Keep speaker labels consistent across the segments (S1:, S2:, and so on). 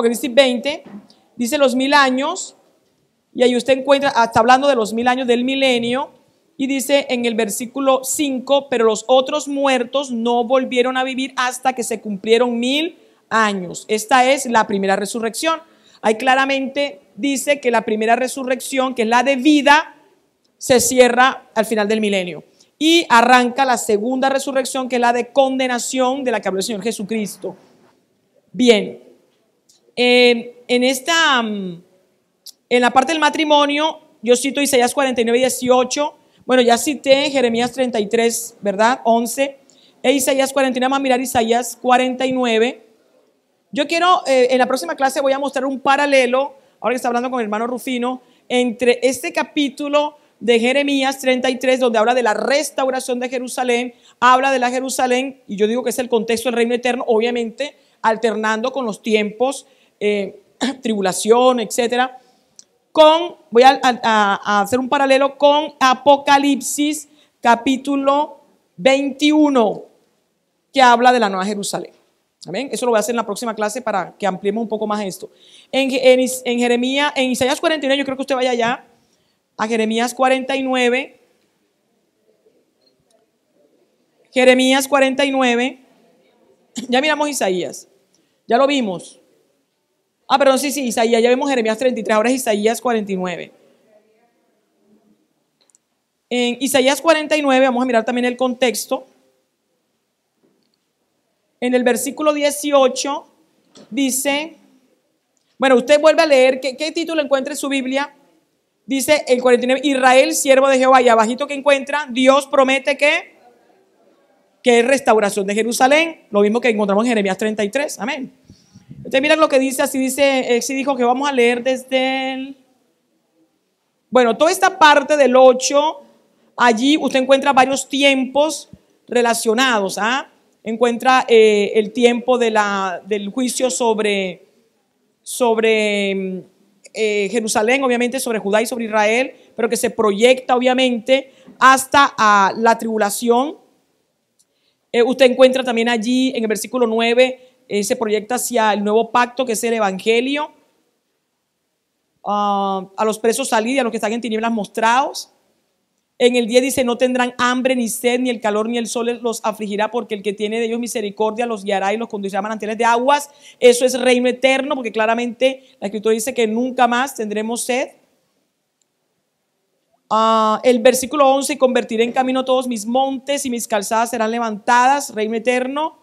S1: Apocalipsis 20, dice los mil años, y ahí usted encuentra, ah, está hablando de los mil años del milenio, y dice en el versículo 5, pero los otros muertos no volvieron a vivir hasta que se cumplieron mil años. Esta es la primera resurrección. Ahí claramente dice que la primera resurrección, que es la de vida, se cierra al final del milenio. Y arranca la segunda resurrección, que es la de condenación de la que habló el Señor Jesucristo. Bien, en esta, mm, en la parte del matrimonio, yo cito Isaías 49, 18, bueno, ya cité Jeremías 33, ¿verdad? 11, e Isaías 49, vamos a mirar Isaías 49. Yo quiero, eh, en la próxima clase voy a mostrar un paralelo, ahora que está hablando con el hermano Rufino, entre este capítulo de Jeremías 33, donde habla de la restauración de Jerusalén, habla de la Jerusalén, y yo digo que es el contexto del reino eterno, obviamente, alternando con los tiempos eh, tribulación, etcétera, con, voy a, hacer un paralelo con Apocalipsis capítulo 21, que habla de la Nueva Jerusalén. ¿Amén? Eso lo voy a hacer en la próxima clase para que ampliemos un poco más esto. En, en Jeremías, en Isaías 49, yo creo que usted vaya allá, a Jeremías 49. Jeremías 49. Ya miramos Isaías. Ya lo vimos. Ah, perdón, sí, sí, Isaías, ya vemos Jeremías 33, ahora es Isaías 49. En Isaías 49, vamos a mirar también el contexto. En el versículo 18 dice, bueno, usted vuelve a leer, ¿qué, qué título encuentra en su Biblia? Dice el 49, Israel, siervo de Jehová, y abajito que encuentra, Dios promete que, que es restauración de Jerusalén, lo mismo que encontramos en Jeremías 33, amén. Usted mira lo que dice, así dice, así eh, dijo que vamos a leer desde Bueno, toda esta parte del 8, allí usted encuentra varios tiempos relacionados, ¿ah? Encuentra eh, el tiempo de la, del juicio sobre, sobre mm, eh, Jerusalén, obviamente, sobre Judá y sobre Israel, pero que se proyecta, obviamente, hasta a la tribulación. usted encuentra también allí en el versículo 9 eh, se proyecta hacia el nuevo pacto que es el Evangelio, ah, a los presos salid y a los que están en tinieblas mostrados. En el 10 dice, no tendrán hambre ni sed, ni el calor ni el sol los afligirá, porque el que tiene de ellos misericordia los guiará y los conducirá a manantiales de aguas. Eso es reino eterno, porque claramente la escritura dice que nunca más tendremos sed. Ah, el versículo 11, convertiré en camino todos mis montes y mis calzadas serán levantadas, reino eterno.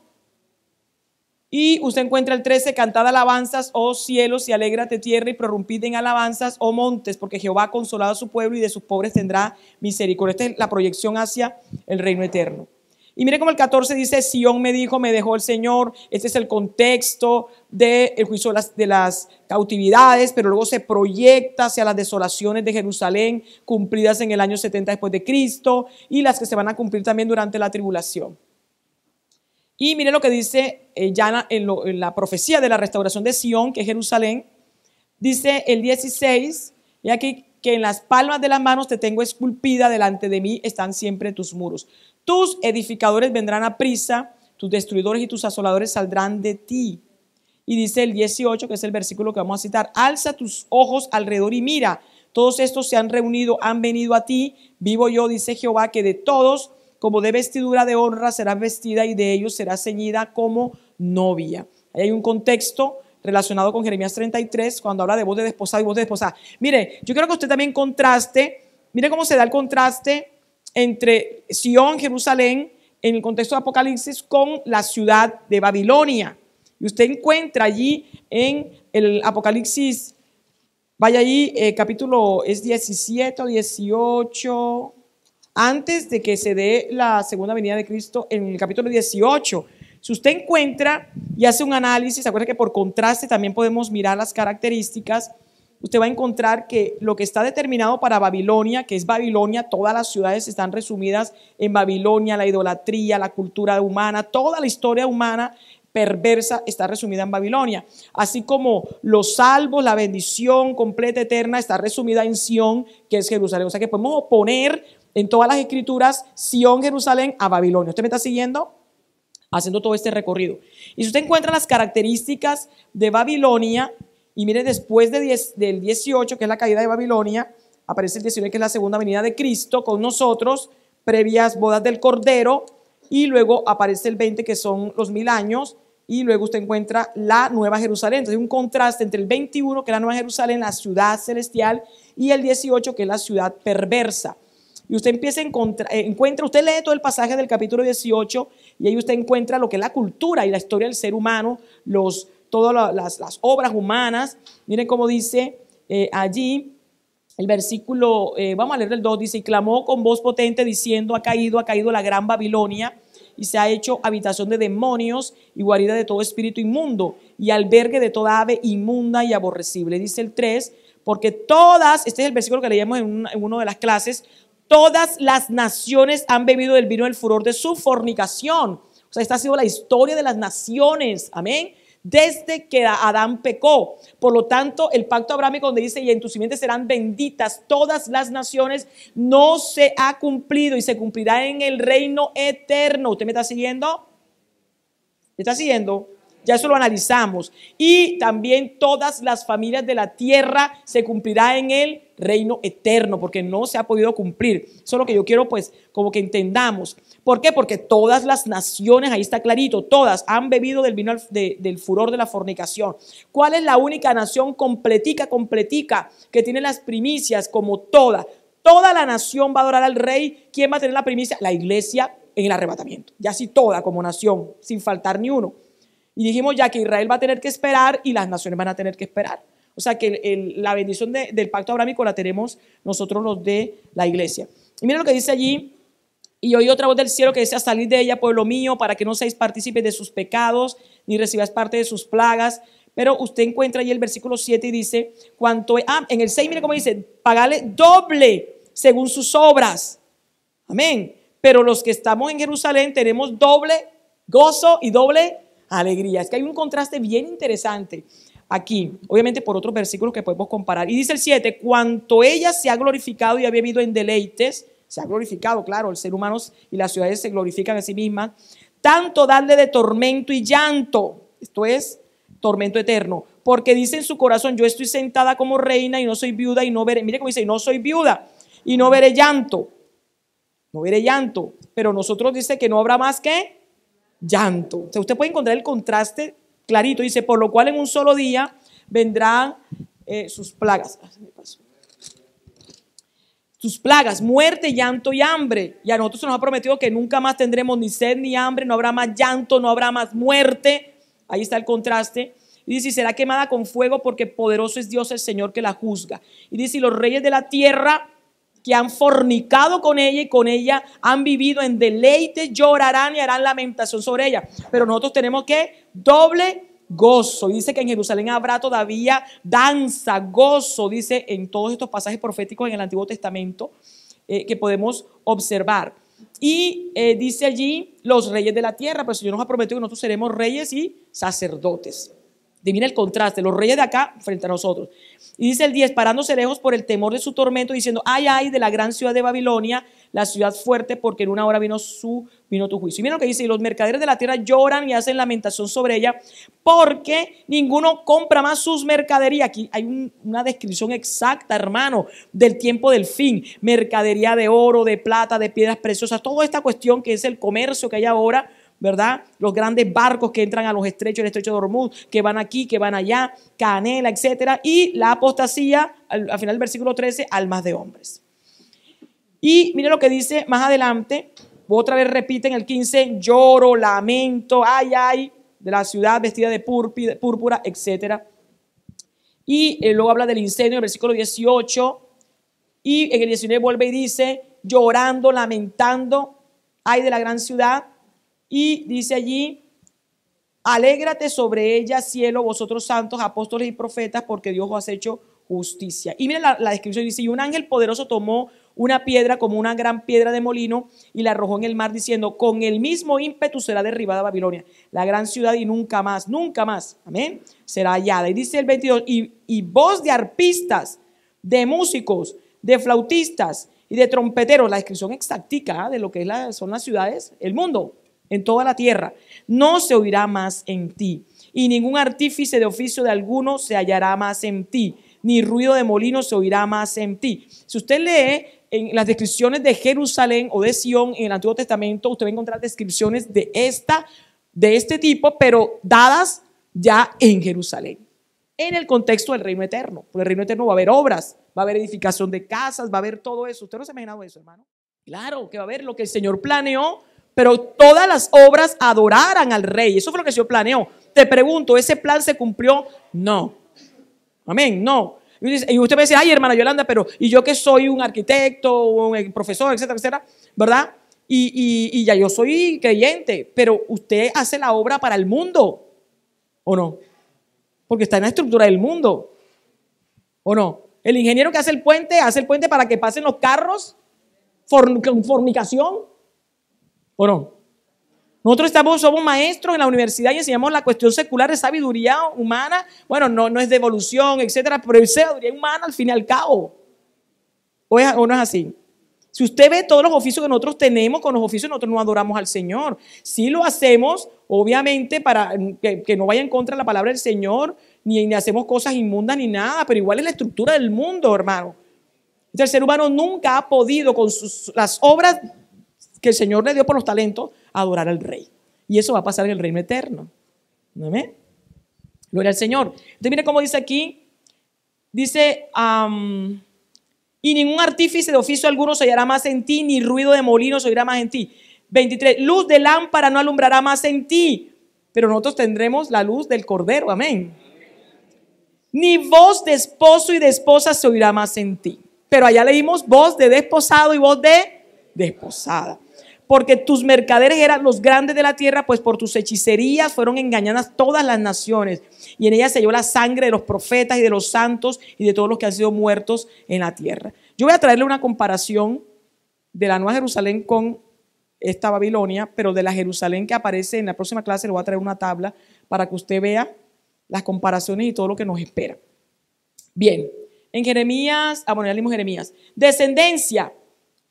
S1: Y usted encuentra el 13, cantad alabanzas, oh cielos, y alégrate tierra, y prorrumpid en alabanzas, oh montes, porque Jehová ha consolado a su pueblo y de sus pobres tendrá misericordia. Esta es la proyección hacia el reino eterno. Y mire cómo el 14 dice, Sión me dijo, me dejó el Señor. Este es el contexto del juicio de las, de las, cautividades, pero luego se proyecta hacia las desolaciones de Jerusalén cumplidas en el año 70 después de Cristo y las que se van a cumplir también durante la tribulación. Y mire lo que dice eh, ya en, en, la profecía de la restauración de Sión, que es Jerusalén. Dice el 16, y aquí que en las palmas de las manos te tengo esculpida, delante de mí están siempre tus muros. Tus edificadores vendrán a prisa, tus destruidores y tus asoladores saldrán de ti. Y dice el 18, que es el versículo que vamos a citar, alza tus ojos alrededor y mira, todos estos se han reunido, han venido a ti, vivo yo, dice Jehová, que de todos como de vestidura de honra será vestida y de ellos será ceñida como novia. Ahí hay un contexto relacionado con Jeremías 33 cuando habla de voz de desposada y voz de desposada. Mire, yo quiero que usted también contraste, mire cómo se da el contraste entre Sion, Jerusalén, en el contexto de Apocalipsis, con la ciudad de Babilonia. Y usted encuentra allí en el Apocalipsis, vaya allí, eh, capítulo es 17 18, antes de que se dé la segunda venida de Cristo en el capítulo 18. Si usted encuentra y hace un análisis, acuerda que por contraste también podemos mirar las características, usted va a encontrar que lo que está determinado para Babilonia, que es Babilonia, todas las ciudades están resumidas en Babilonia, la idolatría, la cultura humana, toda la historia humana perversa está resumida en Babilonia. Así como los salvos, la bendición completa eterna está resumida en Sión, que es Jerusalén. O sea que podemos oponer en todas las escrituras, Sión, Jerusalén, a Babilonia. ¿Usted me está siguiendo? Haciendo todo este recorrido. Y si usted encuentra las características de Babilonia, y mire, después del 18, que es la caída de Babilonia, aparece el 19, que es la segunda venida de Cristo con nosotros, previas bodas del Cordero, y luego aparece el 20, que son los mil años, y luego usted encuentra la Nueva Jerusalén. Entonces hay un contraste entre el 21, que es la Nueva Jerusalén, la ciudad celestial, y el 18, que es la ciudad perversa. Y usted empieza a encontrar, eh, encuentra, usted lee todo el pasaje del capítulo 18 y ahí usted encuentra lo que es la cultura y la historia del ser humano, los, todas las, obras humanas. Miren cómo dice eh, allí el versículo, eh, vamos a leer el 2, dice, y clamó con voz potente diciendo, ha caído, ha caído la gran Babilonia y se ha hecho habitación de demonios y guarida de todo espíritu inmundo y albergue de toda ave inmunda y aborrecible. Dice el 3, porque todas, este es el versículo que leíamos en en una de las clases, Todas las naciones han bebido del vino del furor de su fornicación. O sea, esta ha sido la historia de las naciones. Amén. Desde que Adán pecó. Por lo tanto, el pacto abrámico donde dice, y en tus simientes serán benditas todas las naciones, no se ha cumplido y se cumplirá en el reino eterno. ¿Usted me está siguiendo? ¿Me está siguiendo? Ya eso lo analizamos. Y también todas las familias de la tierra se cumplirá en él reino eterno, porque no se ha podido cumplir. Eso es lo que yo quiero, pues, como que entendamos. ¿Por qué? Porque todas las naciones, ahí está clarito, todas han bebido del vino del furor de la fornicación. ¿Cuál es la única nación completica, completica, que tiene las primicias como toda? Toda la nación va a adorar al rey. ¿Quién va a tener la primicia? La iglesia en el arrebatamiento. y así toda como nación, sin faltar ni uno. Y dijimos ya que Israel va a tener que esperar y las naciones van a tener que esperar. O sea que la bendición del pacto abrámico la tenemos nosotros los de la iglesia. Y mira lo que dice allí. Y oí otra voz del cielo que decía, salid de ella, pueblo mío, para que no seáis partícipes de sus pecados, ni recibáis parte de sus plagas. Pero usted encuentra ahí el versículo 7 y dice, cuanto, ah, en el 6, mire cómo dice, pagale doble según sus obras. Amén. Pero los que estamos en Jerusalén tenemos doble gozo y doble alegría. Es que hay un contraste bien interesante aquí, obviamente por otros versículos que podemos comparar. Y dice el 7, cuanto ella se ha glorificado y ha vivido en deleites, se ha glorificado, claro, el ser humano y las ciudades se glorifican a sí mismas, tanto darle de tormento y llanto, esto es tormento eterno, porque dice en su corazón, yo estoy sentada como reina y no soy viuda y no veré, mire cómo dice, no soy viuda y no veré llanto, no veré llanto, pero nosotros dice que no habrá más que llanto. usted puede encontrar el contraste clarito. Dice, por lo cual en un solo día vendrán eh, sus plagas. Ah, sus plagas, muerte, llanto y hambre. Y a nosotros se nos ha prometido que nunca más tendremos ni sed ni hambre, no habrá más llanto, no habrá más muerte. Ahí está el contraste. Y dice, será quemada con fuego porque poderoso es Dios el Señor que la juzga. Y dice, y los reyes de la tierra que han fornicado con ella y con ella han vivido en deleite, llorarán y harán lamentación sobre ella. Pero nosotros tenemos que doble gozo. Dice que en Jerusalén habrá todavía danza, gozo, dice en todos estos pasajes proféticos en el Antiguo Testamento eh, que podemos observar. Y eh, dice allí los reyes de la tierra, pues el Señor nos ha prometido que nosotros seremos reyes y sacerdotes. Divina el contraste, los reyes de acá frente a nosotros. Y dice el 10, parándose lejos por el temor de su tormento, diciendo, ay, ay, de la gran ciudad de Babilonia, la ciudad fuerte, porque en una hora vino, su, vino tu juicio. Y mira lo que dice, y los mercaderes de la tierra lloran y hacen lamentación sobre ella, porque ninguno compra más sus mercaderías. Aquí hay una descripción exacta, hermano, del tiempo del fin. Mercadería de oro, de plata, de piedras preciosas, toda esta cuestión que es el comercio que hay ahora ¿verdad? Los grandes barcos que entran a los estrechos, el estrecho de Hormuz, que van aquí, que van allá, Canela, etc. y la apostasía, al, final del versículo 13, almas de hombres. Y mire lo que dice más adelante, otra vez repite en el 15, lloro, lamento, ay, ay, de la ciudad vestida de púrpura, etc. Y eh, luego habla del incendio el versículo 18, y en el 19 vuelve y dice, llorando, lamentando, ay de la gran ciudad y dice allí, alégrate sobre ella, cielo, vosotros santos, apóstoles y profetas, porque Dios os ha hecho justicia. Y mira la, descripción, dice, y un ángel poderoso tomó una piedra como una gran piedra de molino y la arrojó en el mar diciendo, con el mismo ímpetu será derribada Babilonia, la gran ciudad y nunca más, nunca más, amén, será hallada. Y dice el 22, y, voz de arpistas, de músicos, de flautistas y de trompeteros, la descripción exactica ¿ah? de lo que es son las ciudades, el mundo, en toda la tierra. No se oirá más en ti, y ningún artífice de oficio de alguno se hallará más en ti, ni ruido de molino se oirá más en ti. Si usted lee en las descripciones de Jerusalén o de Sión en el Antiguo Testamento, usted va a encontrar descripciones de esta de este tipo, pero dadas ya en Jerusalén, en el contexto del reino eterno. Porque el reino eterno va a haber obras, va a haber edificación de casas, va a haber todo eso. ¿Usted no se ha imaginado eso, hermano? Claro que va a haber lo que el Señor planeó pero todas las obras adoraran al rey. Eso fue lo que yo planeó. Te pregunto, ¿ese plan se cumplió? No. Amén, no. Y usted me dice, ay hermana Yolanda, pero ¿y yo que soy un arquitecto, un eh, profesor, etcétera, etcétera? ¿Verdad? Y, ya yo soy creyente, pero usted hace la obra para el mundo, ¿o no? Porque está en la estructura del mundo, ¿o no? El ingeniero que hace el puente, hace el puente para que pasen los carros, fornicación, bueno, Nosotros estamos, somos maestros en la universidad y enseñamos la cuestión secular de sabiduría humana. Bueno, no, no es de evolución, etcétera, pero es sabiduría humana al fin y al cabo. ¿O, no es así? Si usted ve todos los oficios que nosotros tenemos, con los oficios nosotros no adoramos al Señor. Si lo hacemos, obviamente, para mm, que, no vaya en contra de la palabra del Señor, ni, hacemos cosas inmundas ni nada, pero igual es la estructura del mundo, hermano. El ser humano nunca ha podido con sus, las obras que el Señor le dio por los talentos a adorar al Rey. Y eso va a pasar en el reino eterno. Amén. Gloria al Señor. Entonces, mire cómo dice aquí: dice, y ningún artífice de oficio alguno se oirá más en ti, ni ruido de molino se oirá más en ti. 23. Luz de lámpara no alumbrará más en ti, pero nosotros tendremos la luz del Cordero. Amén. Ni voz de esposo y de esposa se oirá más en ti. Pero allá leímos voz de desposado y voz de desposada porque tus mercaderes eran los grandes de la tierra, pues por tus hechicerías fueron engañadas todas las naciones, y en ella se halló la sangre de los profetas y de los santos y de todos los que han sido muertos en la tierra. Yo voy a traerle una comparación de la Nueva Jerusalén con esta Babilonia, pero de la Jerusalén que aparece en la próxima clase le voy a traer una tabla para que usted vea las comparaciones y todo lo que nos espera. Bien, en Jeremías, ah bueno, ya leímos Jeremías. Descendencia,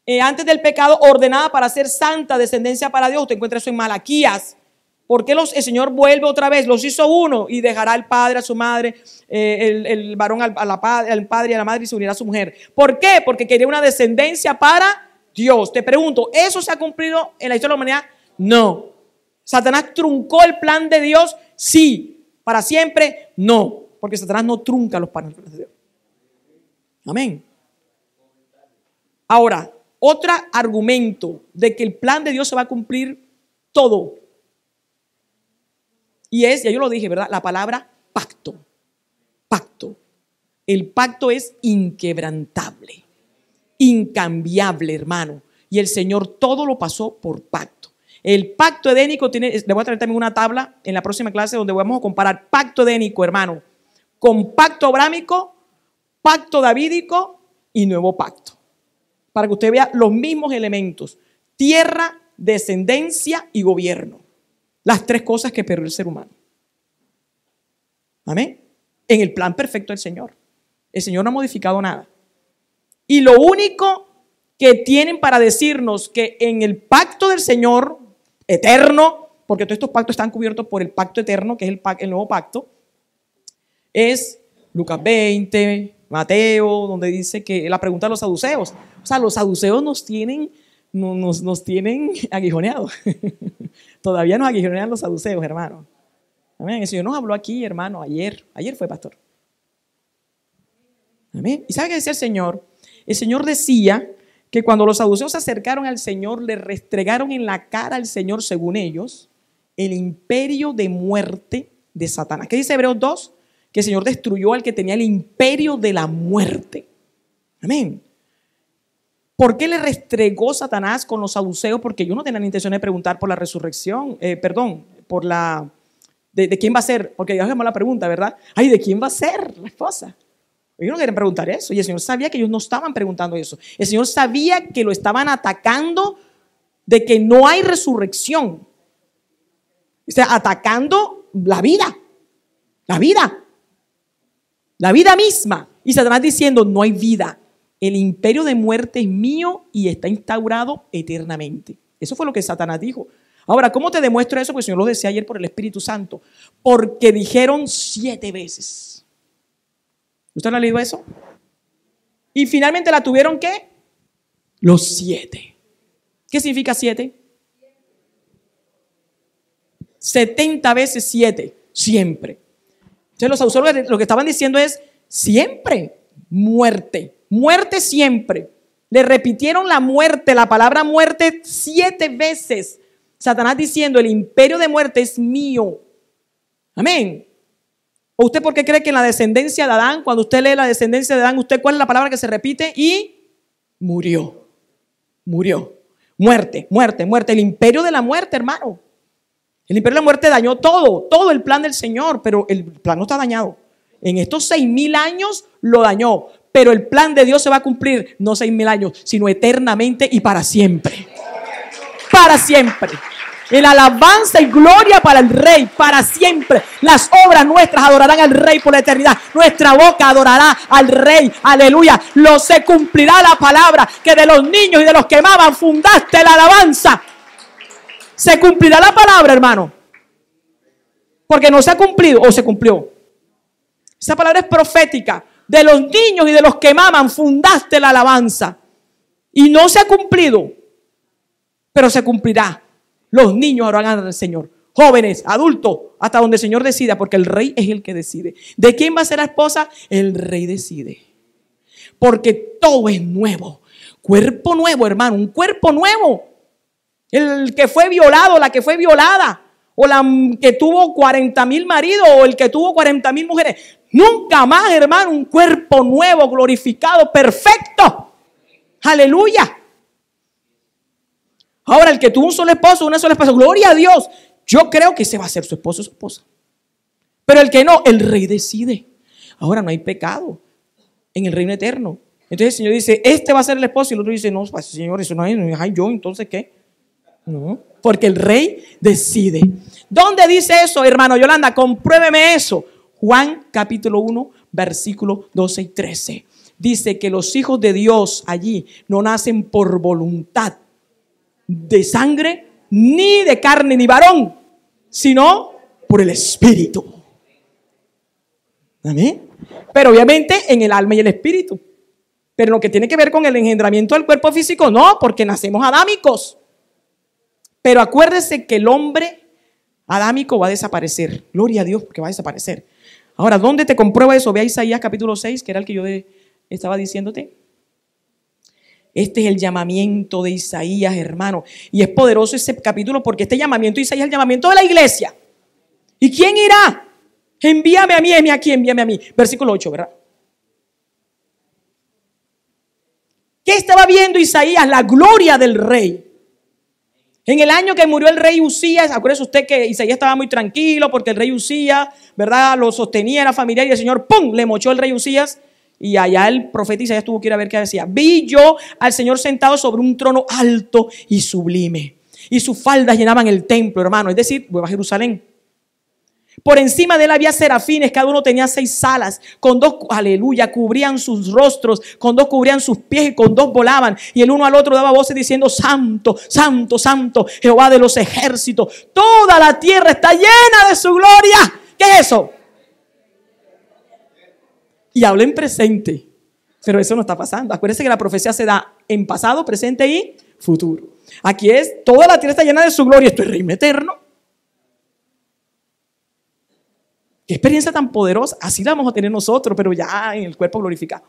S1: eh, antes del pecado ordenada para ser santa, descendencia para Dios. te encuentras eso en Malaquías. ¿Por qué el Señor vuelve otra vez? Los hizo uno y dejará al padre a su madre, eh, el, varón al, al padre y a la madre y se unirá a su mujer. ¿Por qué? Porque quería una descendencia para Dios. Te pregunto, ¿eso se ha cumplido en la historia de la humanidad? No. ¿Satanás truncó el plan de Dios? Sí. ¿Para siempre? No. Porque Satanás no trunca los planes de Dios. Amén. Ahora, otro argumento de que el plan de Dios se va a cumplir todo. Y es, ya yo lo dije, ¿verdad? La palabra pacto. Pacto. El pacto es inquebrantable, incambiable, hermano. Y el Señor todo lo pasó por pacto. El pacto edénico tiene, le voy a traer también una tabla en la próxima clase donde vamos a comparar pacto edénico, hermano, con pacto abrámico, pacto davídico y nuevo pacto para que usted vea los mismos elementos. Tierra, descendencia y gobierno. Las tres cosas que perdió el ser humano. Amén. En el plan perfecto del Señor. El Señor no ha modificado nada. Y lo único que tienen para decirnos que en el pacto del Señor eterno, porque todos estos pactos están cubiertos por el pacto eterno, que es el, el nuevo pacto, es Lucas 20, Mateo, donde dice que la pregunta de los saduceos. O sea, los saduceos nos tienen, nos, nos tienen aguijoneados. Todavía nos aguijonean los saduceos, hermano. Amén. El Señor nos habló aquí, hermano, ayer. Ayer fue pastor. Amén. ¿Y sabe qué decía el Señor? El Señor decía que cuando los saduceos se acercaron al Señor, le restregaron en la cara al Señor, según ellos, el imperio de muerte de Satanás. ¿Qué dice Hebreos 2? que el Señor destruyó al que tenía el imperio de la muerte. Amén. ¿Por qué le restregó Satanás con los saduceos? Porque ellos no tenían intención de preguntar por la resurrección, eh, perdón, por la... De, quién va a ser? Porque ya hacemos la pregunta, ¿verdad? Ay, ¿de quién va a ser la esposa? Ellos no querían preguntar eso. Y el Señor sabía que ellos no estaban preguntando eso. El Señor sabía que lo estaban atacando de que no hay resurrección. O sea, atacando la vida. La vida la vida misma. Y Satanás diciendo, no hay vida. El imperio de muerte es mío y está instaurado eternamente. Eso fue lo que Satanás dijo. Ahora, ¿cómo te demuestro eso? Porque el Señor lo decía ayer por el Espíritu Santo. Porque dijeron siete veces. ¿Usted no ha leído eso? Y finalmente la tuvieron que los siete. ¿Qué significa siete? setenta veces siete, siempre. Entonces los lo que estaban diciendo es siempre muerte, muerte siempre. Le repitieron la muerte, la palabra muerte siete veces. Satanás diciendo, el imperio de muerte es mío. Amén. usted por qué cree que en la descendencia de Adán, cuando usted lee la descendencia de Adán, usted cuál es la palabra que se repite? Y murió. Murió. Muerte, muerte, muerte. El imperio de la muerte, hermano. El imperio de la muerte dañó todo, todo el plan del Señor, pero el plan no está dañado. En estos seis mil años lo dañó, pero el plan de Dios se va a cumplir no seis mil años, sino eternamente y para siempre. Para siempre. El alabanza y gloria para el Rey, para siempre. Las obras nuestras adorarán al Rey por la eternidad. Nuestra boca adorará al Rey. Aleluya. Lo se cumplirá la palabra que de los niños y de los que amaban fundaste la alabanza. ¿Se cumplirá la palabra, hermano? Porque no se ha cumplido o se cumplió. Esa palabra es profética. De los niños y de los que maman fundaste la alabanza. Y no se ha cumplido, pero se cumplirá. Los niños ahora harán al Señor. Jóvenes, adultos, hasta donde el Señor decida, porque el rey es el que decide. ¿De quién va a ser la esposa? El rey decide. Porque todo es nuevo. Cuerpo nuevo, hermano, un cuerpo nuevo. El que fue violado, la que fue violada, o la que tuvo 40 mil maridos, o el que tuvo 40 mil mujeres. Nunca más, hermano, un cuerpo nuevo, glorificado, perfecto. Aleluya. Ahora, el que tuvo un solo esposo, una sola esposa, gloria a Dios. Yo creo que ese va a ser su esposo o su esposa. Pero el que no, el rey decide. Ahora no hay pecado en el reino eterno. Entonces el Señor dice, este va a ser el esposo. Y el otro dice, no, pues, Señor, eso no es, yo, entonces ¿qué? porque el rey decide. ¿Dónde dice eso, hermano Yolanda? Compruébeme eso. Juan capítulo 1, versículo 12 y 13. Dice que los hijos de Dios allí no nacen por voluntad de sangre, ni de carne, ni varón, sino por el Espíritu. Pero obviamente en el alma y el espíritu. Pero lo que tiene que ver con el engendramiento del cuerpo físico, no, porque nacemos adámicos. Pero acuérdese que el hombre adámico va a desaparecer. Gloria a Dios porque va a desaparecer. Ahora, ¿dónde te comprueba eso? Ve a Isaías capítulo 6, que era el que yo estaba diciéndote. Este es el llamamiento de Isaías, hermano. Y es poderoso ese capítulo porque este llamamiento de Isaías es el llamamiento de la iglesia. ¿Y quién irá? Envíame a mí, envíame aquí, envíame a mí. Versículo 8, ¿verdad? ¿Qué estaba viendo Isaías? La gloria del rey. En el año que murió el rey Usías, acuérdese usted que Isaías estaba muy tranquilo porque el rey Usías, ¿verdad? Lo sostenía, la familiar y el Señor, ¡pum!, le mochó el rey Usías. Y allá el profeta Isaías tuvo que ir a ver qué decía. Vi yo al Señor sentado sobre un trono alto y sublime. Y sus faldas llenaban el templo, hermano. Es decir, a Jerusalén. Por encima de él había serafines, cada uno tenía seis alas, con dos, aleluya, cubrían sus rostros, con dos cubrían sus pies y con dos volaban. Y el uno al otro daba voces diciendo, Santo, Santo, Santo, Jehová de los ejércitos, toda la tierra está llena de su gloria. ¿Qué es eso? Y habla en presente, pero eso no está pasando. Acuérdense que la profecía se da en pasado, presente y futuro. Aquí es, toda la tierra está llena de su gloria, esto es reino eterno. Qué experiencia tan poderosa. Así la vamos a tener nosotros, pero ya en el cuerpo glorificado.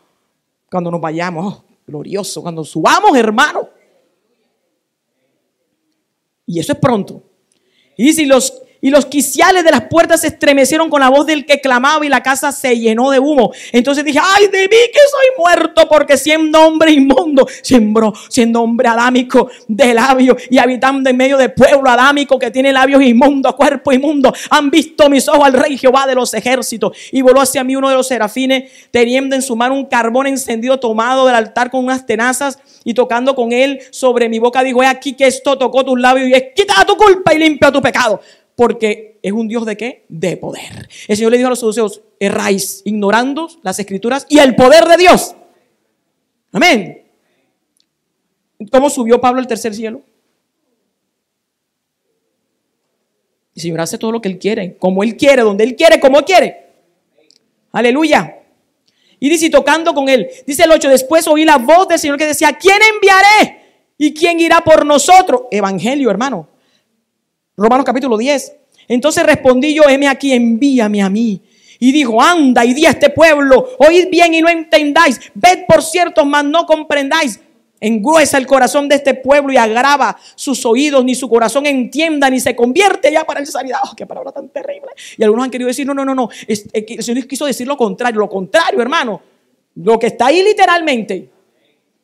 S1: Cuando nos vayamos, oh, glorioso. Cuando subamos, hermano. Y eso es pronto. Y si los y los quiciales de las puertas se estremecieron con la voz del que clamaba y la casa se llenó de humo. Entonces dije, ay de mí que soy muerto porque siendo hombre inmundo, siendo, siendo hombre adámico de labios y habitando en medio de pueblo adámico que tiene labios inmundos, cuerpo inmundo, han visto mis ojos al rey Jehová de los ejércitos. Y voló hacia mí uno de los serafines teniendo en su mano un carbón encendido tomado del altar con unas tenazas y tocando con él sobre mi boca dijo, he aquí que esto tocó tus labios y es, quita tu culpa y limpia tu pecado porque es un Dios de qué? De poder. El Señor le dijo a los saduceos, erráis ignorando las escrituras y el poder de Dios. Amén. ¿Cómo subió Pablo al tercer cielo? El Señor hace todo lo que Él quiere, como Él quiere, donde Él quiere, como quiere. Aleluya. Y dice, tocando con Él, dice el 8, después oí la voz del Señor que decía, ¿quién enviaré? ¿Y quién irá por nosotros? Evangelio, hermano. Romanos capítulo 10. Entonces respondí yo, heme aquí, envíame a mí. Y dijo, anda y di a este pueblo, oíd bien y no entendáis, ved por cierto, mas no comprendáis. Engruesa el corazón de este pueblo y agrava sus oídos, ni su corazón entienda, ni se convierte ya para el sanidad. Oh, qué palabra tan terrible. Y algunos han querido decir, no, no, no, no. Eh, el Señor quiso decir lo contrario, lo contrario, hermano. Lo que está ahí literalmente.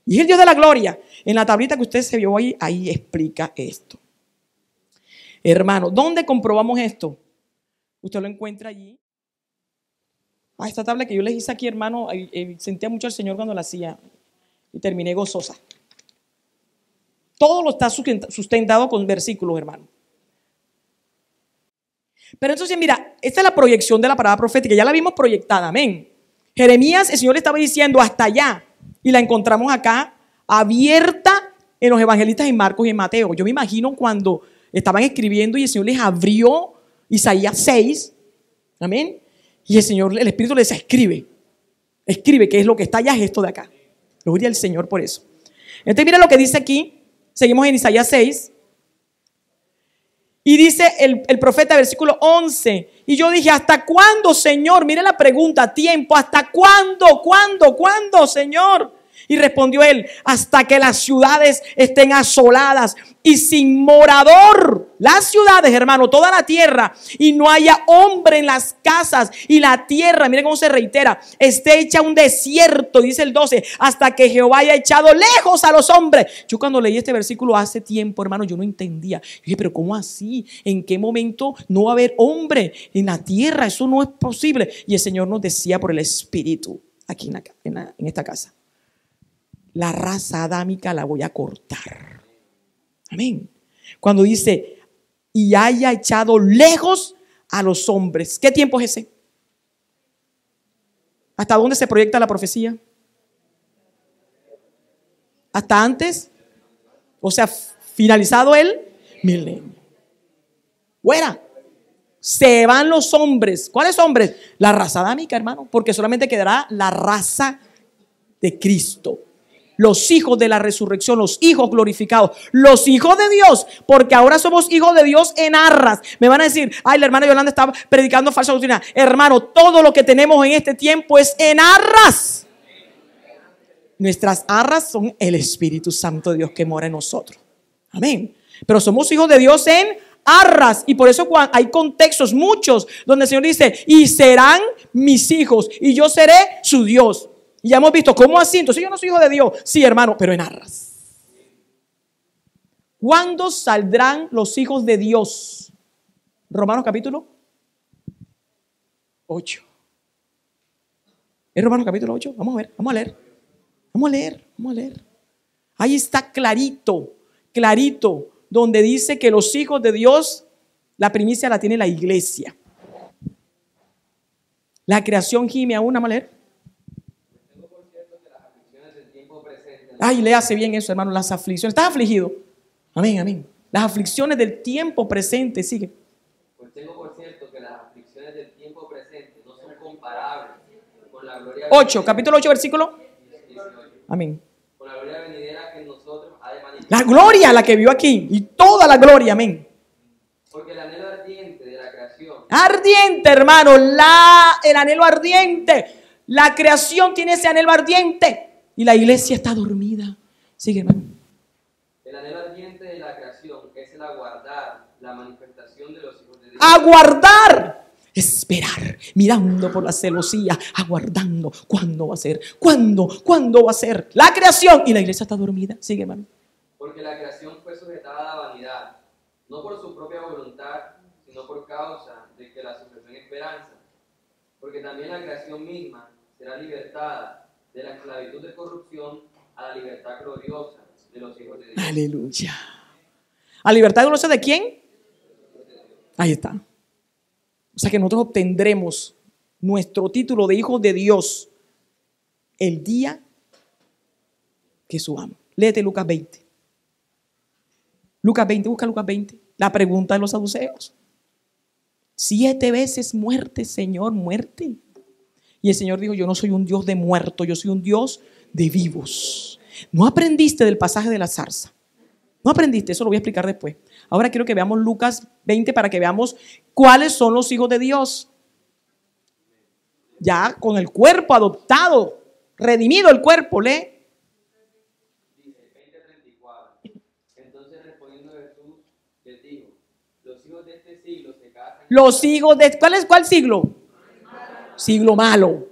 S1: Y el Dios de la gloria. En la tablita que usted se vio ahí, ahí explica esto hermano. ¿Dónde comprobamos esto? Usted lo encuentra allí. Ah, esta tabla que yo les hice aquí, hermano, sentía mucho al Señor cuando la hacía y terminé gozosa. Todo lo está sustentado con versículos, hermano. Pero entonces, mira, esta es la proyección de la palabra profética, ya la vimos proyectada, amén. Jeremías, el Señor le estaba diciendo hasta allá, y la encontramos acá abierta en los evangelistas en Marcos y en Mateo. Yo me imagino cuando Estaban escribiendo y el Señor les abrió Isaías 6. Amén. Y el Señor, el Espíritu les escribe. Escribe, que es lo que está allá, es esto de acá. Gloria al Señor por eso. Entonces, mira lo que dice aquí. Seguimos en Isaías 6. Y dice el, el, profeta, versículo 11. Y yo dije, ¿hasta cuándo, Señor? Mire la pregunta, tiempo. ¿Hasta cuándo? ¿Cuándo? ¿Cuándo, Señor? Y respondió él, hasta que las ciudades estén asoladas y sin morador. Las ciudades, hermano, toda la tierra. Y no haya hombre en las casas. Y la tierra, miren cómo se reitera, esté hecha un desierto, dice el 12, hasta que Jehová haya echado lejos a los hombres. Yo cuando leí este versículo hace tiempo, hermano, yo no entendía. Yo dije, pero ¿cómo así? ¿En qué momento no va a haber hombre en la tierra? Eso no es posible. Y el Señor nos decía por el Espíritu aquí en esta casa la raza adámica la voy a cortar. Amén. Cuando dice, y haya echado lejos a los hombres. ¿Qué tiempo es ese? ¿Hasta dónde se proyecta la profecía? ¿Hasta antes? O sea, finalizado el milenio. Fuera. Se van los hombres. ¿Cuáles hombres? La raza adámica, hermano, porque solamente quedará la raza de Cristo los hijos de la resurrección, los hijos glorificados, los hijos de Dios, porque ahora somos hijos de Dios en arras. Me van a decir, ay, la hermana Yolanda estaba predicando falsa doctrina. Hermano, todo lo que tenemos en este tiempo es en arras. Nuestras arras son el Espíritu Santo de Dios que mora en nosotros. Amén. Pero somos hijos de Dios en arras. Y por eso hay contextos muchos donde el Señor dice, y serán mis hijos, y yo seré su Dios. Y ya hemos visto, ¿cómo asiento? Entonces yo no soy hijo de Dios. Sí, hermano, pero en arras. ¿Cuándo saldrán los hijos de Dios? Romanos capítulo 8. ¿Es Romanos capítulo 8? Vamos a ver, vamos a leer. Vamos a leer, vamos a leer. Ahí está clarito, clarito, donde dice que los hijos de Dios, la primicia la tiene la iglesia. La creación gime aún, vamos a leer. Ay, le hace bien eso, hermano, las aflicciones. ¿Estás afligido? Amén, amén. Las aflicciones del tiempo presente, sigue.
S2: Pues tengo por cierto que las aflicciones del tiempo presente no son comparables con la gloria. 8, capítulo 8, versículo.
S1: Amén. la gloria venidera que nosotros La gloria, la que vio aquí, y toda la gloria, amén. Porque el ardiente de la creación. Ardiente, hermano, la, el anhelo ardiente. La creación tiene ese anhelo ardiente. Y la iglesia está dormida. Sigue, hermano.
S2: El anhelo ardiente de la creación es el aguardar la manifestación de los hijos
S1: de Dios. ¡Aguardar! Esperar, mirando por la celosía, aguardando. ¿Cuándo va a ser? ¿Cuándo? ¿Cuándo va a ser? La creación. Y la iglesia está dormida. Sigue,
S2: hermano. Porque la creación fue sujetada a la vanidad, no por su propia voluntad, sino por causa de que la sujeción esperanza. Porque también la creación misma será libertada de la esclavitud de corrupción a la libertad gloriosa de los hijos de Dios.
S1: Aleluya. ¿A libertad gloriosa de quién? Ahí está. O sea que nosotros obtendremos nuestro título de hijos de Dios el día que subamos. Léete Lucas 20. Lucas 20, busca Lucas 20. La pregunta de los saduceos. Siete veces muerte, Señor, muerte. Y el Señor dijo, yo no soy un Dios de muertos, yo soy un Dios de vivos. No aprendiste del pasaje de la zarza. No aprendiste, eso lo voy a explicar después. Ahora quiero que veamos Lucas 20 para que veamos cuáles son los hijos de Dios. Ya con el cuerpo adoptado, redimido el cuerpo, lee. Los hijos de... ¿Cuál es cuál siglo? siglo malo.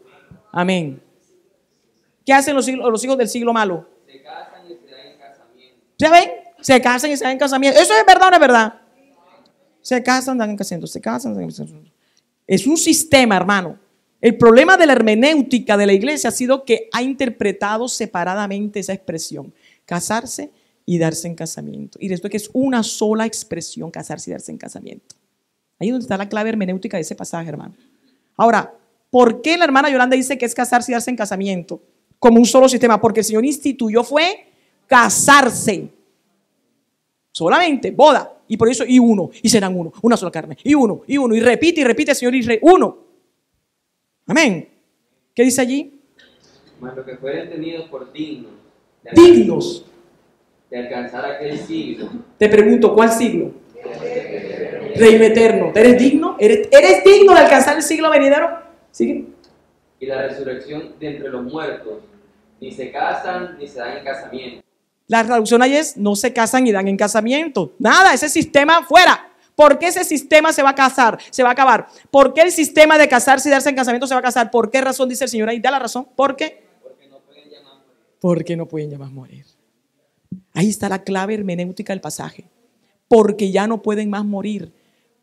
S1: Amén. ¿Qué hacen los, hijos del siglo malo? Se casan y se dan en casamiento. ¿Se ven? Se casan y se dan en casamiento. ¿Eso es verdad o no es verdad? Se casan, dan en casamiento. Se casan, dan en casamiento. Es un sistema, hermano. El problema de la hermenéutica de la iglesia ha sido que ha interpretado separadamente esa expresión, casarse y darse en casamiento. Y esto que es una sola expresión, casarse y darse en casamiento. Ahí es donde está la clave hermenéutica de ese pasaje, hermano. Ahora, ¿Por qué la hermana Yolanda dice que es casarse y darse en casamiento? Como un solo sistema, porque el Señor instituyó fue casarse. Solamente, boda. Y por eso, y uno, y serán uno, una sola carne, y uno, y uno, y repite, y repite, Señor, y re, uno. Amén. ¿Qué dice allí?
S2: que tenidos por dignos.
S1: dignos.
S2: De alcanzar aquel siglo.
S1: Te pregunto, ¿cuál siglo? Reino eterno. ¿Eres digno? ¿Eres digno de alcanzar el siglo venidero? ¿Sigue?
S2: Y la resurrección de entre los muertos. Ni se casan ni se dan en casamiento.
S1: La traducción ahí es no se casan ni dan en casamiento. Nada, ese sistema fuera. ¿Por qué ese sistema se va a casar? Se va a acabar. ¿Por qué el sistema de casarse y darse en casamiento se va a casar? ¿Por qué razón dice el Señor ahí? Da la razón. ¿Por qué? Porque no pueden llamar más no pueden morir. Ahí está la clave hermenéutica del pasaje. Porque ya no pueden más morir.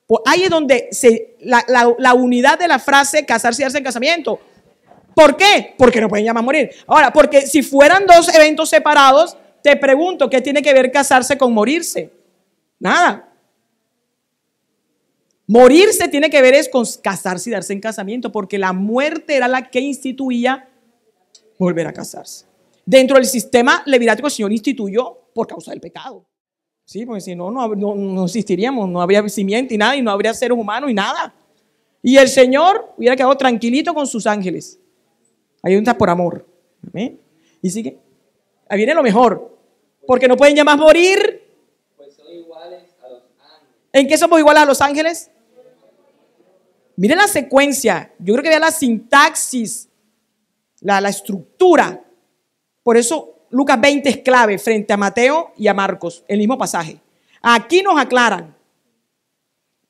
S1: Pues ahí es donde la, unidad de la frase casarse y darse en casamiento. ¿Por qué? Porque no pueden llamar morir. Ahora, porque si fueran dos eventos separados, te pregunto, ¿qué tiene que ver casarse con morirse? Nada. Morirse tiene que ver es con casarse y darse en casamiento, porque la muerte era la que instituía volver a casarse. Dentro del sistema levirático el Señor instituyó por causa del pecado. Sí, porque si no, no, no, existiríamos, no habría simiente y nada, y no habría ser humano y nada. Y el Señor hubiera quedado tranquilito con sus ángeles. Ayuntas por amor. Y sigue. Ahí viene lo mejor. Porque no pueden ya más morir. Pues son iguales a los ángeles. ¿En qué somos iguales a los ángeles? Miren la secuencia. Yo creo que vean la sintaxis, la, la estructura. Por eso Lucas 20 es clave frente a Mateo y a Marcos, el mismo pasaje. Aquí nos aclaran,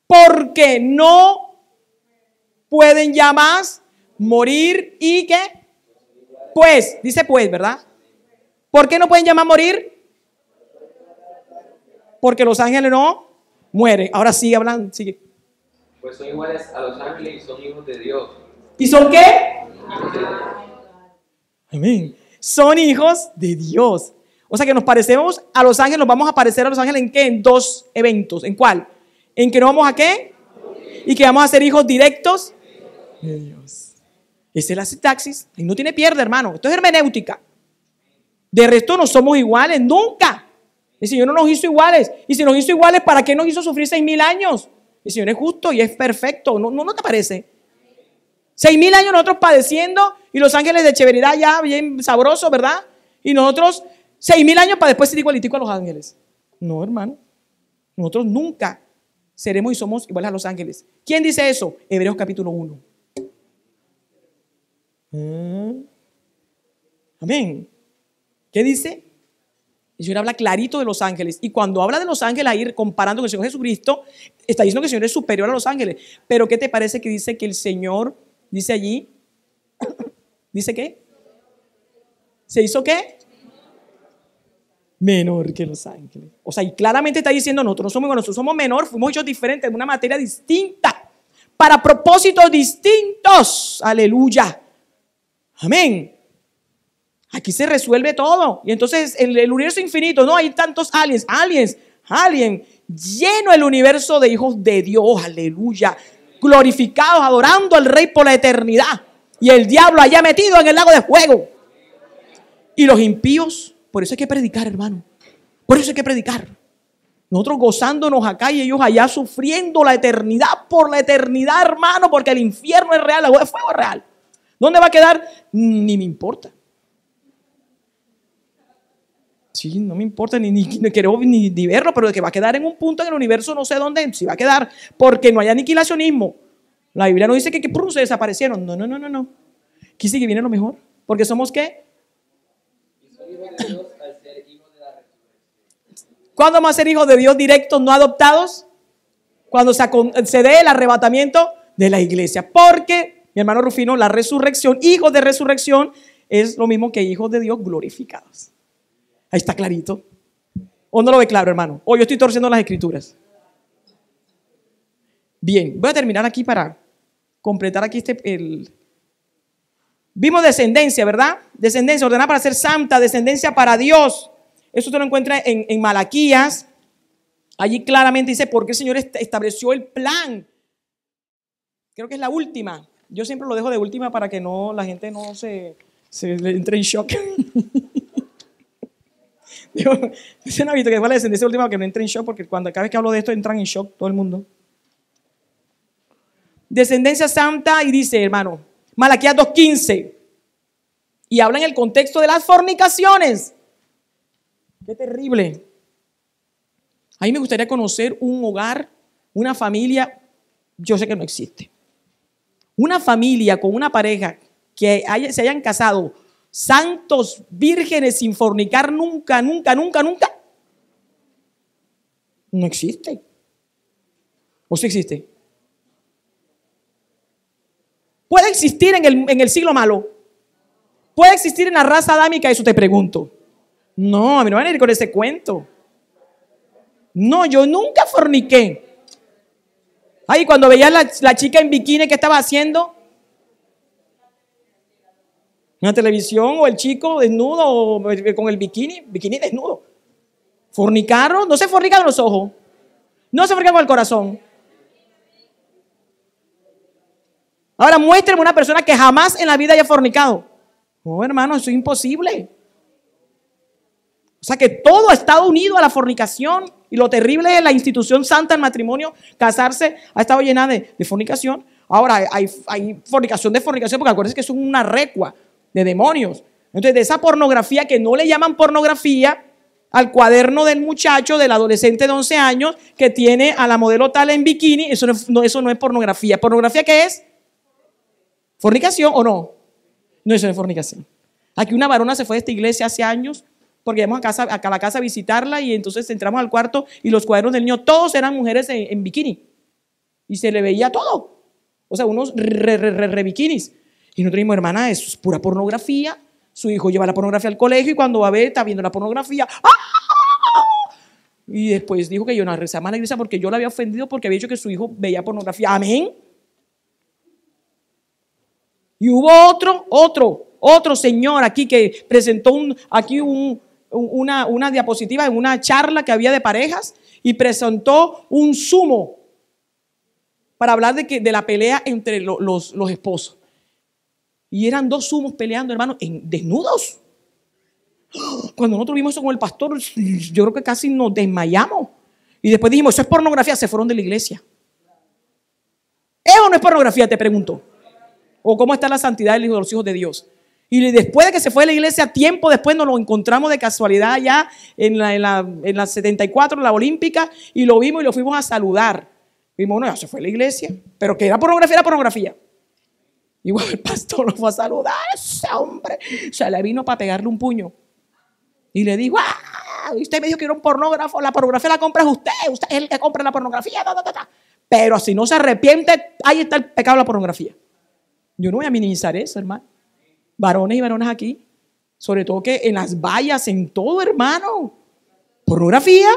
S1: porque no pueden llamar morir y que, pues, dice pues, ¿verdad? ¿Por qué no pueden llamar morir? Porque los ángeles no mueren. Ahora sí hablan sigue.
S2: Pues son iguales a los ángeles y son hijos de Dios.
S1: ¿Y son qué? Amén son hijos de Dios. O sea que nos parecemos a los ángeles, nos vamos a parecer a los ángeles en qué? En dos eventos. ¿En cuál? En que no vamos a qué? Y que vamos a ser hijos directos de Dios. Esa es la sintaxis. Y no tiene pierda hermano. Esto es hermenéutica. De resto no somos iguales, nunca. El Señor no nos hizo iguales. Y si nos hizo iguales, ¿para qué nos hizo sufrir seis mil años? El Señor es justo y es perfecto. ¿No, no, no te parece? Seis mil años nosotros padeciendo y los ángeles de cheveridad ya bien sabrosos, ¿verdad? Y nosotros seis mil años para después ser igualitico a los ángeles. No, hermano. Nosotros nunca seremos y somos iguales a los ángeles. ¿Quién dice eso? Hebreos capítulo 1. Ah. Amén. ¿Qué dice? El Señor habla clarito de los ángeles. Y cuando habla de los ángeles ir comparando con el Señor Jesucristo, está diciendo que el Señor es superior a los ángeles. Pero ¿qué te parece que dice que el Señor Dice allí. ¿Dice qué? ¿Se hizo qué? Menor que los ángeles. O sea, y claramente está diciendo, nosotros no somos nosotros somos menor, fuimos hechos diferentes, en una materia distinta, para propósitos distintos. Aleluya. Amén. Aquí se resuelve todo. Y entonces el, el universo infinito, no hay tantos aliens, aliens, alien, lleno el universo de hijos de Dios. Aleluya glorificados, adorando al Rey por la eternidad. Y el diablo allá metido en el lago de fuego. Y los impíos, por eso hay que predicar, hermano. Por eso hay que predicar. Nosotros gozándonos acá y ellos allá sufriendo la eternidad por la eternidad, hermano, porque el infierno es real, el fuego es real. ¿Dónde va a quedar? Ni me importa. Sí, no me importa, ni, ni, quiero ni, verlo, pero de que va a quedar en un punto en el universo, no sé dónde, si va a quedar, porque no hay aniquilacionismo. La Biblia no dice que, que se desaparecieron. No, no, no, no, no. Aquí sí que viene lo mejor, porque somos qué? ¿Cuándo vamos a ser hijos de Dios directos, no adoptados? Cuando se, se dé el arrebatamiento de la iglesia. Porque, mi hermano Rufino, la resurrección, hijos de resurrección, es lo mismo que hijos de Dios glorificados. Ahí está clarito. ¿O no lo ve claro, hermano? O yo estoy torciendo las escrituras. Bien, voy a terminar aquí para completar aquí este... Vimos descendencia, ¿verdad? Descendencia ordenada para ser santa, descendencia para Dios. Eso te lo encuentra en, Malaquías. Allí claramente dice por qué el Señor estableció el plan. Creo que es la última. Yo siempre lo dejo de última para que no la gente no se, se entre en shock. Yo, he visto que fue la descendencia última que me entra en shock, porque cuando cada vez que hablo de esto entran en shock todo el mundo. Descendencia santa y dice, hermano, Malaquías 2.15. Y habla en el contexto de las fornicaciones. Qué terrible. A mí me gustaría conocer un hogar, una familia, yo sé que no existe. Una familia con una pareja que se hayan casado santos, vírgenes sin fornicar nunca, nunca, nunca, nunca, no existe. ¿O sí existe? ¿Puede existir en el, en el siglo malo? ¿Puede existir en la raza adámica? Eso te pregunto. No, a mí no van a ir con ese cuento. No, yo nunca forniqué. Ay, cuando veía la, la chica en bikini que estaba haciendo, en la televisión o el chico desnudo con el bikini, bikini desnudo. Fornicaron, no se fornican los ojos, no se fornican con el corazón. Ahora muéstrame una persona que jamás en la vida haya fornicado. Oh, hermano, eso es imposible. O sea que todo ha estado unido a la fornicación. Y lo terrible es la institución santa en matrimonio, casarse, ha estado llena de, fornicación. Ahora hay, hay, fornicación de fornicación, porque acuérdense que es una recua de demonios. Entonces, de esa pornografía que no le llaman pornografía, al cuaderno del muchacho, del adolescente de 11 años, que tiene a la modelo tal en bikini, eso no, eso no es pornografía. ¿Pornografía qué es? ¿Fornicación o no? No, eso no es fornicación. Aquí una varona se fue de esta iglesia hace años porque íbamos a, casa, a la casa a visitarla y entonces entramos al cuarto y los cuadernos del niño, todos eran mujeres en, bikini. Y se le veía todo. O sea, unos re, re, re, re bikinis. Y nosotros dijimos, hermana, eso es pura pornografía. Su hijo lleva la pornografía al colegio y cuando va a ver, está viendo la pornografía. Y después dijo que yo no rezaba más la iglesia porque yo la había ofendido porque había dicho que su hijo veía pornografía. Amén. Y hubo otro, otro, otro señor aquí que presentó un, aquí una, diapositiva en una charla que había de parejas y presentó un sumo para hablar de, que, de la pelea entre los esposos. Y eran dos sumos peleando, hermano, en, desnudos. Cuando nosotros vimos eso con el pastor, yo creo que casi nos desmayamos. Y después dijimos, eso es pornografía, se fueron de la iglesia. eso no es pornografía? Te pregunto. ¿O cómo está la santidad de los hijos de Dios? Y después de que se fue de la iglesia, tiempo después nos lo encontramos de casualidad allá en la, en la, en la 74, en la Olímpica, y lo vimos y lo fuimos a saludar. Vimos, no, ya se fue de la iglesia. Pero que era pornografía, era pornografía. Igual el pastor lo fue a saludar, ese hombre. O sea, le vino para pegarle un puño. Y le dijo, ¡ah! Usted me dijo que era un pornógrafo, la pornografía la compra usted, usted es el que compra la pornografía, Pero si no se arrepiente, ahí está el pecado de la pornografía. Yo no voy a minimizar eso, hermano. Varones y varonas aquí, sobre todo que en las vallas, en todo, hermano. Pornografía.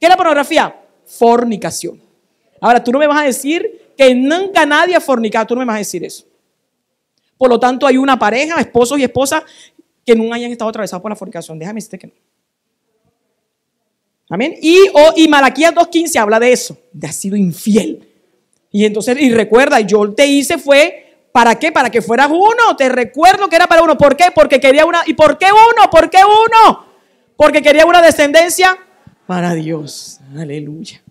S1: ¿Qué es la pornografía? Fornicación. Ahora, tú no me vas a decir que nunca nadie ha fornicado, tú no me vas a decir eso. Por lo tanto, hay una pareja, esposos y esposas, que nunca hayan estado atravesados por la fornicación. Déjame decirte que no. Amén. Y, Malaquías 2.15 habla de eso, de ha sido infiel. Y entonces, y recuerda, yo te hice fue, ¿para qué? Para que fueras uno. Te recuerdo que era para uno. ¿Por qué? Porque quería una. ¿Y por qué uno? ¿Por qué uno? Porque quería una descendencia para Dios. Aleluya.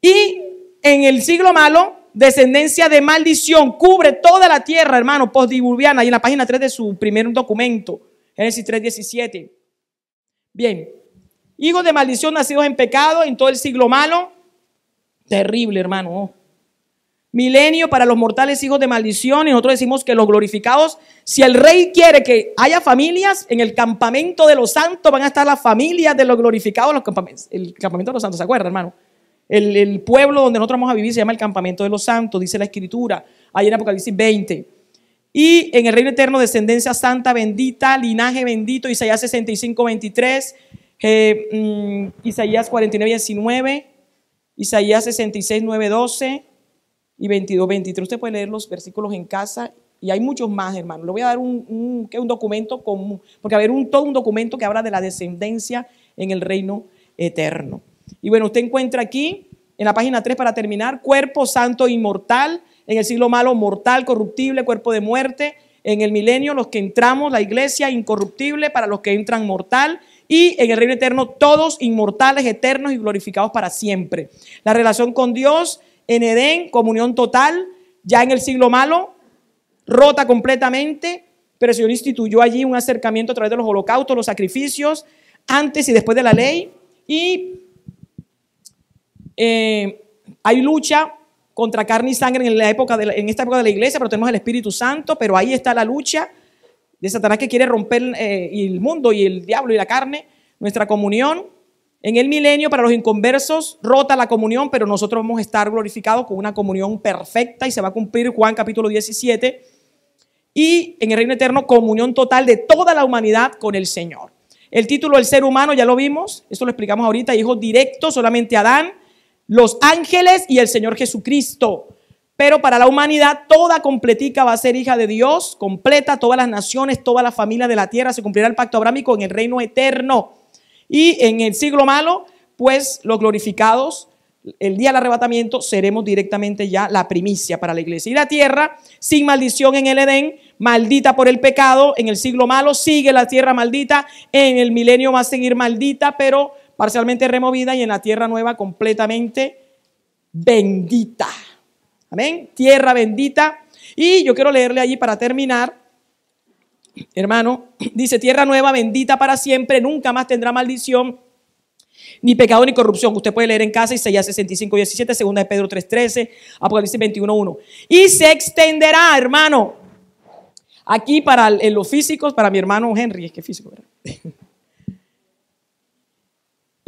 S1: Y en el siglo malo, descendencia de maldición, cubre toda la tierra, hermano, postdiluviana, ahí en la página 3 de su primer documento, Génesis 3, 17. Bien, hijos de maldición nacidos en pecado en todo el siglo malo, terrible, hermano. Oh. Milenio para los mortales hijos de maldición, y nosotros decimos que los glorificados, si el rey quiere que haya familias, en el campamento de los santos van a estar las familias de los glorificados, los campamentos, el campamento de los santos, ¿se acuerda, hermano? El, pueblo donde nosotros vamos a vivir se llama el campamento de los santos, dice la escritura, ahí en Apocalipsis 20. Y en el reino eterno, descendencia santa, bendita, linaje bendito, Isaías 65, 23, eh, mm, Isaías 49, 19, Isaías 66, 9, 12 y 22, 23. Usted puede leer los versículos en casa y hay muchos más, hermano. Le voy a dar un, un documento común, porque va a haber un, todo un documento que habla de la descendencia en el reino eterno. Y bueno, usted encuentra aquí, en la página 3 para terminar, cuerpo santo inmortal, en el siglo malo mortal, corruptible, cuerpo de muerte, en el milenio los que entramos, la iglesia incorruptible para los que entran mortal, y en el reino eterno todos inmortales, eternos y glorificados para siempre. La relación con Dios en Edén, comunión total, ya en el siglo malo, rota completamente, pero el Señor instituyó allí un acercamiento a través de los holocaustos, los sacrificios, antes y después de la ley, y eh, hay lucha contra carne y sangre en, la época en esta época de la iglesia, pero tenemos el Espíritu Santo, pero ahí está la lucha de Satanás que quiere romper eh, el mundo y el diablo y la carne, nuestra comunión. En el milenio, para los inconversos, rota la comunión, pero nosotros vamos a estar glorificados con una comunión perfecta y se va a cumplir Juan capítulo 17. Y en el reino eterno, comunión total de toda la humanidad con el Señor. El título, el ser humano, ya lo vimos, esto lo explicamos ahorita, hijo directo, solamente Adán los ángeles y el Señor Jesucristo. Pero para la humanidad toda completica va a ser hija de Dios, completa, todas las naciones, toda la familia de la tierra, se cumplirá el pacto abrámico en el reino eterno. Y en el siglo malo, pues los glorificados, el día del arrebatamiento, seremos directamente ya la primicia para la iglesia. Y la tierra, sin maldición en el Edén, maldita por el pecado, en el siglo malo sigue la tierra maldita, en el milenio va a seguir maldita, pero parcialmente removida y en la tierra nueva completamente bendita. Amén, tierra bendita. Y yo quiero leerle allí para terminar, hermano, dice, tierra nueva bendita para siempre, nunca más tendrá maldición ni pecado ni corrupción. Usted puede leer en casa Isaías 65, 17, segunda de Pedro 3, 13, Apocalipsis 21, 1. Y se extenderá, hermano. Aquí para los físicos, para mi hermano Henry, es que físico, ¿verdad?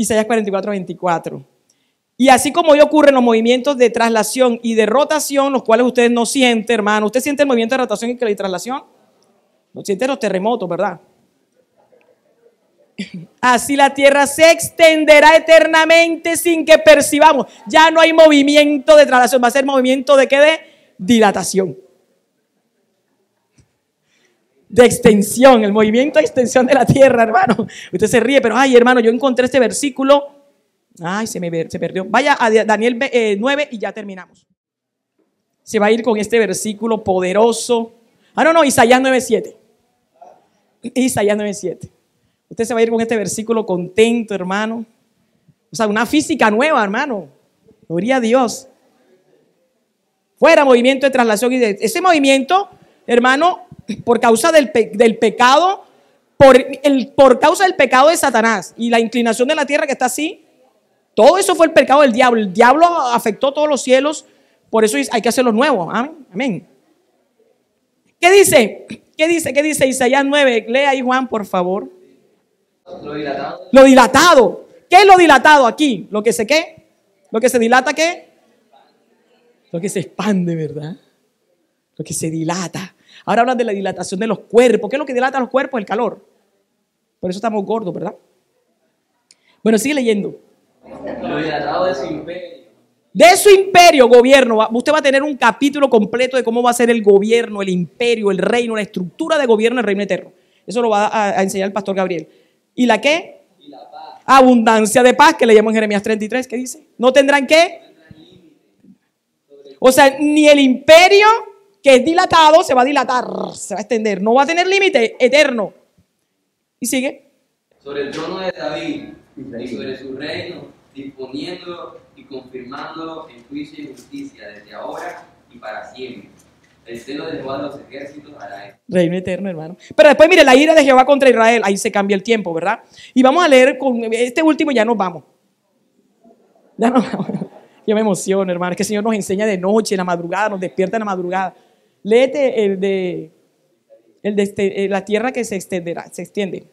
S1: Isaías 44, 24. Y así como hoy ocurren los movimientos de traslación y de rotación, los cuales ustedes no sienten, hermano. ¿Usted siente el movimiento de rotación y de traslación? No siente los terremotos, ¿verdad? Así la tierra se extenderá eternamente sin que percibamos. Ya no hay movimiento de traslación, va a ser movimiento de qué? De dilatación de extensión, el movimiento de extensión de la tierra, hermano. Usted se ríe, pero ay, hermano, yo encontré este versículo. Ay, se me se perdió. Vaya a Daniel 9 eh, y ya terminamos. Se va a ir con este versículo poderoso. Ah, no, no, Isaías 9:7. Isaías 9:7. Usted se va a ir con este versículo contento, hermano. O sea, una física nueva, hermano. Gloria a Dios. Fuera movimiento de traslación de ese movimiento, hermano, por causa del, pecado, por, el, por causa del pecado de Satanás y la inclinación de la tierra que está así, todo eso fue el pecado del diablo. El diablo afectó todos los cielos, por eso hay que hacerlo nuevo. Amén. ¿Qué dice? ¿Qué dice? ¿Qué dice Isaías 9? Lea ahí Juan, por favor. Lo dilatado. Lo dilatado. ¿Qué es lo dilatado aquí? ¿Lo que se qué? ¿Lo que se dilata qué? Lo que se expande, ¿verdad? Lo que se dilata. Ahora hablan de la dilatación de los cuerpos. ¿Qué es lo que dilata los cuerpos? El calor. Por eso estamos gordos, ¿verdad? Bueno, sigue leyendo.
S2: Lo dilatado De su, imperio.
S1: de su imperio, gobierno. Usted va a tener un capítulo completo de cómo va a ser el gobierno, el imperio, el reino, la estructura de gobierno del reino eterno. Eso lo va a, enseñar el pastor Gabriel. ¿Y la qué? Y la paz. Abundancia de paz, que le en Jeremías 33, ¿qué dice? ¿No tendrán qué? o sea, ni el imperio que es dilatado, se va a dilatar, se va a extender, no va a tener límite eterno. Y sigue.
S2: Sobre el trono de David y sobre su reino, disponiéndolo y confirmándolo en juicio y justicia desde ahora y para siempre. El celo de Jehová los ejércitos hará
S1: esto. Reino eterno, hermano. Pero después, mire, la ira de Jehová contra Israel, ahí se cambia el tiempo, ¿verdad? Y vamos a leer con este último, ya nos vamos. Ya nos vamos. Yo me emociono, hermano. Es que el Señor nos enseña de noche, en la madrugada, nos despierta en la madrugada. Léete el de, el de, este, eh, la tierra que se extenderá, se extiende.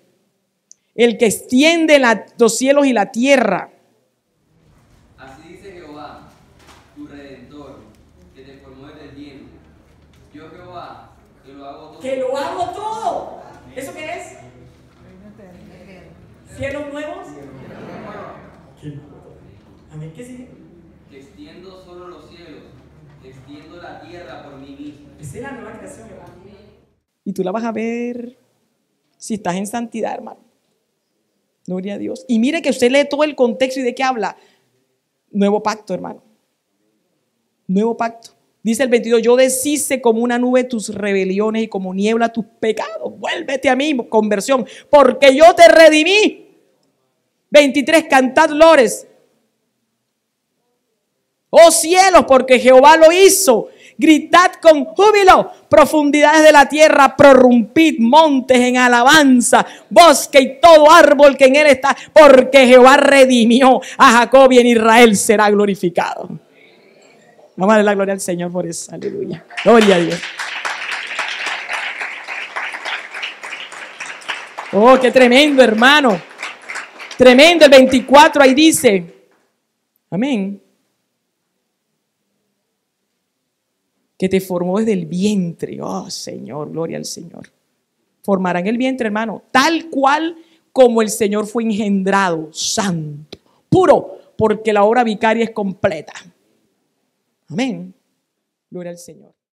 S1: El que extiende los cielos y la tierra. Así dice Jehová,
S2: tu redentor, que te formó desde el vientre. Yo Jehová, que lo hago todo. Que lo hago todo. ¿Eso qué es? Cielos nuevos. Amén. ¿Qué Que extiendo solo los cielos
S1: y tú la vas a ver si estás en santidad, hermano. Gloria a Dios. Y mire que usted lee todo el contexto y de qué habla. Nuevo pacto, hermano. Nuevo pacto. Dice el 22, yo deshice como una nube tus rebeliones y como niebla tus pecados. Vuélvete a mí, conversión, porque yo te redimí. 23, cantad lores Oh cielos, porque Jehová lo hizo. Gritad con júbilo, profundidades de la tierra, prorrumpid montes en alabanza, bosque y todo árbol que en él está, porque Jehová redimió a Jacob y en Israel será glorificado. Vamos a darle la gloria al Señor por eso. Aleluya. Gloria a Dios. Oh, qué tremendo, hermano. Tremendo. El 24 ahí dice. Amén. que te formó desde el vientre. Oh, Señor, gloria al Señor. Formarán el vientre, hermano, tal cual como el Señor fue engendrado, santo, puro, porque la obra vicaria es completa. Amén. Gloria al Señor.